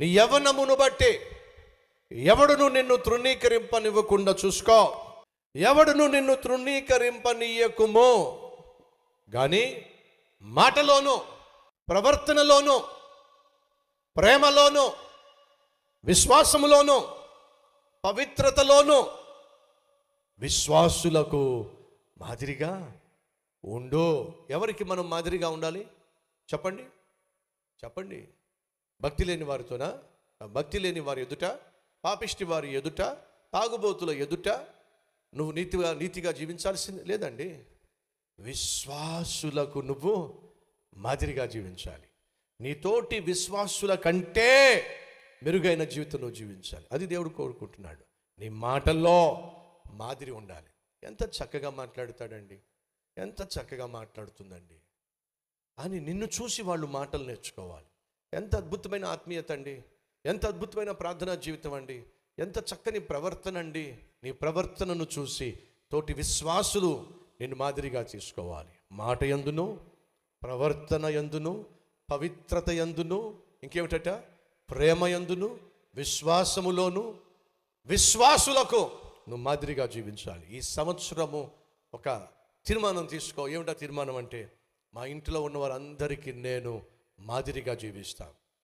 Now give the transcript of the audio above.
నీ యవనమును బట్టి ఎవడును నిన్ను తృణీకరింపనివ్వకుండా చూసుకో ఎవడును నిన్ను తృణీకరింపనీయకుము కానీ మాటలోనూ ప్రవర్తనలోనూ ప్రేమలోనూ విశ్వాసములోనూ పవిత్రతలోనూ విశ్వాసులకు మాదిరిగా ఉండు ఎవరికి మనం మాదిరిగా ఉండాలి చెప్పండి చెప్పండి భక్తి లేని వారితోన భక్తి లేని వారి ఎదుట పాపిష్టి వారి ఎదుట తాగుబోతుల ఎదుట నువ్వు నీతిగా నీతిగా జీవించాల్సింది లేదండి విశ్వాసులకు నువ్వు మాదిరిగా జీవించాలి నీతోటి విశ్వాసుల కంటే మెరుగైన జీవితం నువ్వు జీవించాలి అది దేవుడు కోరుకుంటున్నాడు నీ మాటల్లో మాదిరి ఉండాలి ఎంత చక్కగా మాట్లాడతాడండి ఎంత చక్కగా మాట్లాడుతుందండి అని నిన్ను చూసి వాళ్ళు మాటలు నేర్చుకోవాలి ఎంత అద్భుతమైన ఆత్మీయత అండి ఎంత అద్భుతమైన ప్రార్థనా జీవితం అండి ఎంత చక్కని ప్రవర్తన అండి నీ ప్రవర్తనను చూసి తోటి విశ్వాసులు నిన్ను మాదిరిగా తీసుకోవాలి మాట ఎందును ప్రవర్తన ఎందును పవిత్రత ఎందును ఇంకేమిటట ప్రేమ ఎందును విశ్వాసములోను విశ్వాసులకు నువ్వు మాదిరిగా జీవించాలి ఈ సంవత్సరము ఒక తీర్మానం తీసుకో ఏమిటా తీర్మానం అంటే మా ఇంట్లో ఉన్న వారందరికీ నేను మాదిరిగా జీవిస్తాం